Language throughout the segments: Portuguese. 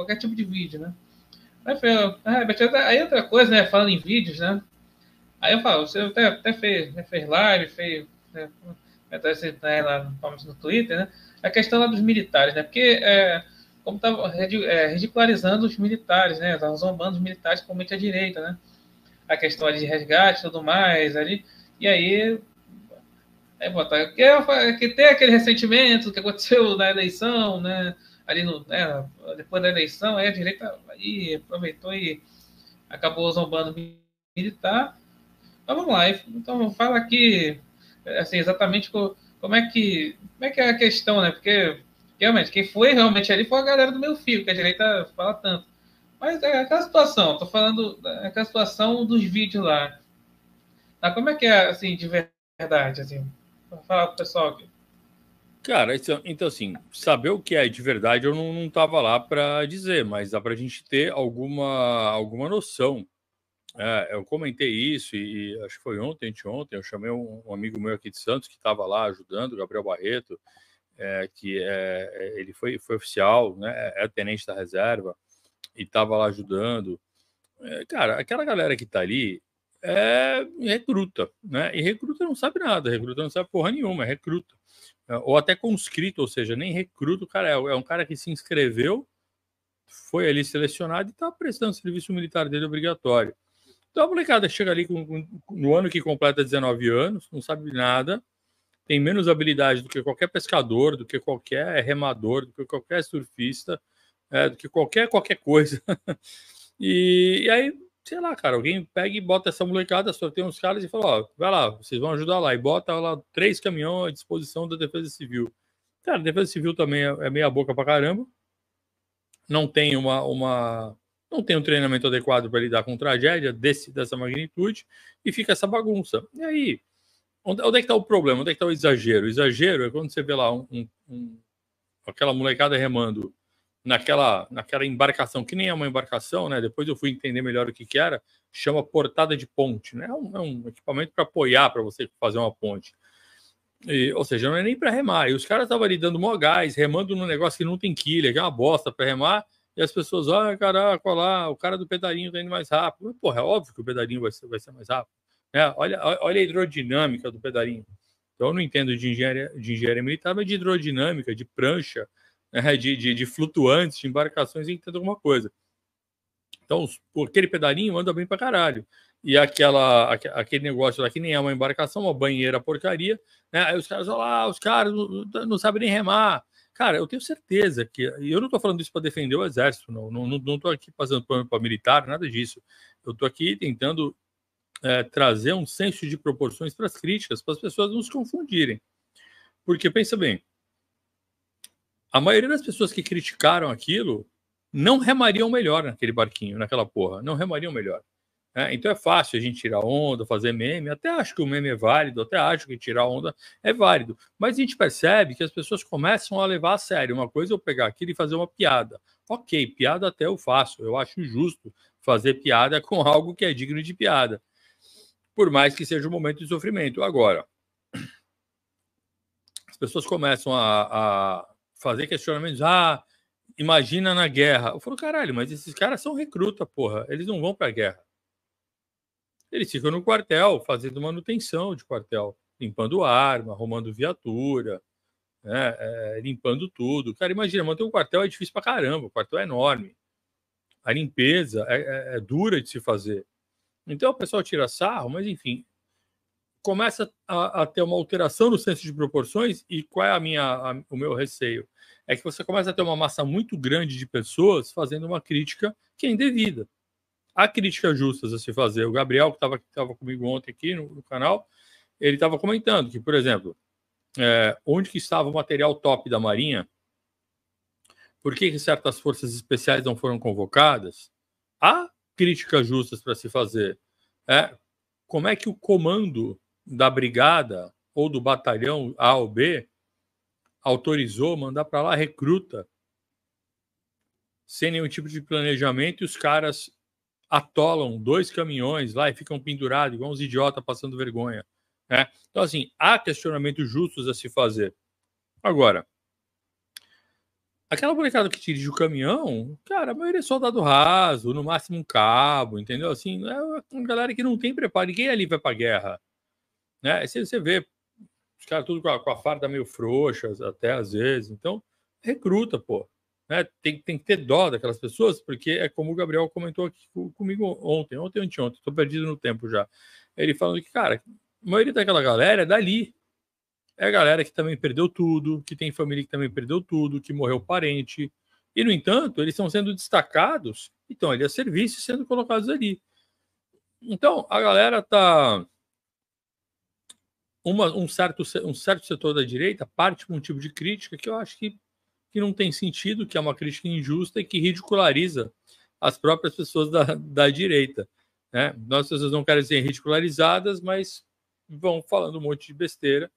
qualquer tipo de vídeo, né? Aí, eu, ah, é, aí outra coisa, né? Falando em vídeos, né? Aí eu falo, você até, até fez, né, fez live, fez. Né, até você né, lá no Twitter, né? A questão lá dos militares, né? Porque é, como estava é, ridicularizando os militares, né? Estavam zombando os militares, principalmente a direita, né? A questão ali de resgate e tudo mais ali. E aí. Aí botar. Que, é, que tem aquele ressentimento que aconteceu na eleição, né? ali no, né, depois da eleição, aí a direita aí aproveitou e acabou zombando militar. Mas vamos lá, então fala aqui assim, exatamente como é que como é que é a questão, né? Porque realmente quem foi realmente ali foi a galera do meu filho, que a direita fala tanto. Mas é aquela situação, tô falando daquela né, situação dos vídeos lá. Tá, como é que é assim de verdade, assim? Fala pro pessoal aqui. Cara, então, então assim, saber o que é de verdade eu não estava lá para dizer, mas dá para a gente ter alguma, alguma noção. É, eu comentei isso e, e, acho que foi ontem, anteontem, eu chamei um, um amigo meu aqui de Santos que estava lá ajudando, Gabriel Barreto, é, que é, é ele foi, foi oficial, né, é, é tenente da reserva e estava lá ajudando. É, cara, aquela galera que está ali, é, recruta, né? E recruta não sabe nada, recruta não sabe porra nenhuma, é recruta. É, ou até conscrito, ou seja, nem recruta o cara, é, é um cara que se inscreveu, foi ali selecionado e está prestando serviço militar dele obrigatório. Então a é molecada chega ali com, com, no ano que completa 19 anos, não sabe nada, tem menos habilidade do que qualquer pescador, do que qualquer remador, do que qualquer surfista, é, do que qualquer qualquer coisa. e, e aí sei lá, cara, alguém pega e bota essa molecada, sorteia uns caras e fala, ó, vai lá, vocês vão ajudar lá, e bota lá três caminhões à disposição da Defesa Civil. Cara, a Defesa Civil também é, é, meia boca pra caramba, não tem uma, uma não tem um treinamento adequado para lidar com tragédia desse, dessa magnitude, e fica essa bagunça. E aí, onde, onde é que está o problema? Onde é que está o exagero? O exagero é quando você vê lá um, um, aquela molecada remando naquela, naquela embarcação, que nem é uma embarcação, né? Depois eu fui entender melhor o que, que era, chama portada de ponte, né? É um, é um equipamento para apoiar, para você fazer uma ponte. E, ou seja, não é nem para remar. E os caras estavam ali dando mó gás, remando num negócio que não tem quilha, que é uma bosta para remar. E as pessoas, ah, olha, caraca, lá, o cara do pedalinho tá indo mais rápido. Porra, é óbvio que o pedalinho vai ser, vai ser mais rápido. É, olha, olha a hidrodinâmica do pedalinho. Então, eu não entendo de engenharia, de engenharia militar, mas de hidrodinâmica, de prancha, né, de, de, de, flutuantes, de embarcações em tendo alguma coisa. Então, aquele pedalinho anda bem para caralho. E aquela, aquele negócio lá que nem é uma embarcação, uma banheira porcaria, né? Aí os caras, olha ah, lá, os caras não, não sabem nem remar. Cara, eu tenho certeza que. E eu não estou falando isso para defender o exército, não. Não estou não, não aqui passando pano para militar, nada disso. Eu estou aqui tentando é, trazer um senso de proporções para as críticas, para as pessoas não se confundirem. Porque, pensa bem, a maioria das pessoas que criticaram aquilo não remariam melhor naquele barquinho, naquela porra, não remariam melhor. Né? então é fácil a gente tirar onda, fazer meme. Até acho que o meme é válido, até acho que tirar onda é válido. Mas a gente percebe que as pessoas começam a levar a sério. Uma coisa é eu pegar aquilo e fazer uma piada. Ok, piada até eu faço. Eu acho justo fazer piada com algo que é digno de piada. Por mais que seja um momento de sofrimento. Agora, as pessoas começam a, a fazer questionamentos. Ah, imagina na guerra. Eu falo, caralho, mas esses caras são recruta, porra. Eles não vão pra guerra. Eles ficam no quartel, fazendo manutenção de quartel, limpando arma, arrumando viatura, né, é, limpando tudo. Cara, imagina, manter um quartel é difícil pra caramba, o quartel é enorme. A limpeza é, é, é dura de se fazer. Então o pessoal tira sarro, mas enfim, começa a, a, ter uma alteração no senso de proporções e qual é a minha, a, o meu receio? É que você começa a ter uma massa muito grande de pessoas fazendo uma crítica que é indevida. Há críticas justas a se fazer. O Gabriel, que estava comigo ontem aqui no, no canal, ele estava comentando que, por exemplo, é, onde que estava o material top da Marinha? Por que, que certas forças especiais não foram convocadas? Há críticas justas para se fazer. É, como é que o comando da brigada ou do batalhão A ou B autorizou mandar para lá recruta sem nenhum tipo de planejamento e os caras atolam dois caminhões lá e ficam pendurados igual uns idiotas passando vergonha, né? Então assim, há questionamentos justos a se fazer. Agora, aquela molecada que dirige o caminhão, cara, a maioria é soldado raso, no máximo um cabo, entendeu? Assim, é uma galera que não tem preparo, ninguém ali vai a guerra. Né? Aí você, vê os caras tudo com a, com a farda meio frouxa, até às vezes. Então, recruta, pô. Né? Tem, tem que ter dó daquelas pessoas, porque é como o Gabriel comentou aqui comigo ontem, ontem, anteontem, estou perdido no tempo já. Ele falando que, cara, a maioria daquela galera é dali. É a galera que também perdeu tudo, que tem família que também perdeu tudo, que morreu parente. E, no entanto, eles estão sendo destacados, então ele é serviço sendo colocados ali. Então, a galera tá uma, um, certo, um certo setor da direita parte com um tipo de crítica que eu acho que, que não tem sentido, que é uma crítica injusta e que ridiculariza as próprias pessoas da, da direita. Né? Nossas pessoas não querem ser ridicularizadas, mas vão falando um monte de besteira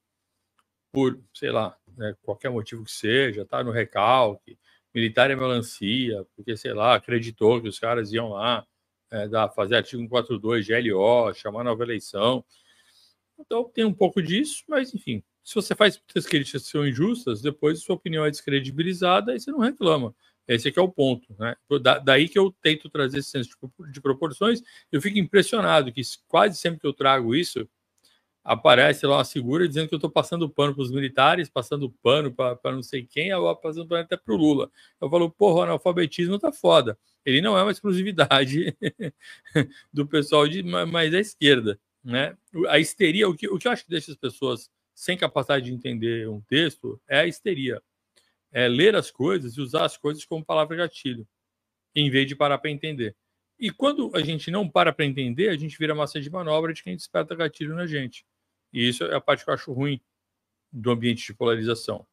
por, sei lá, né, qualquer motivo que seja, tá no recalque, militar é melancia, porque, sei lá, acreditou que os caras iam lá é, fazer artigo 142 GLO, LO, chamar nova eleição. Então tem um pouco disso, mas enfim, se você faz muitas críticas que são injustas, depois sua opinião é descredibilizada e você não reclama. Esse aqui é o ponto. Né? Da, daí que eu tento trazer esse senso de, de proporções. Eu fico impressionado que quase sempre que eu trago isso, aparece lá uma figura dizendo que eu estou passando pano para os militares, passando pano para não sei quem, ou passando pano até para o Lula. Eu falo, porra, o analfabetismo tá foda. Ele não é uma exclusividade do pessoal de mais da esquerda. Né? A histeria, o que, o que eu acho que deixa as pessoas sem capacidade de entender um texto é a histeria. É ler as coisas e usar as coisas como palavra gatilho, em vez de parar para entender. E quando a gente não para para entender, a gente vira massa de manobra de quem desperta gatilho na gente. E isso é a parte que eu acho ruim do ambiente de polarização.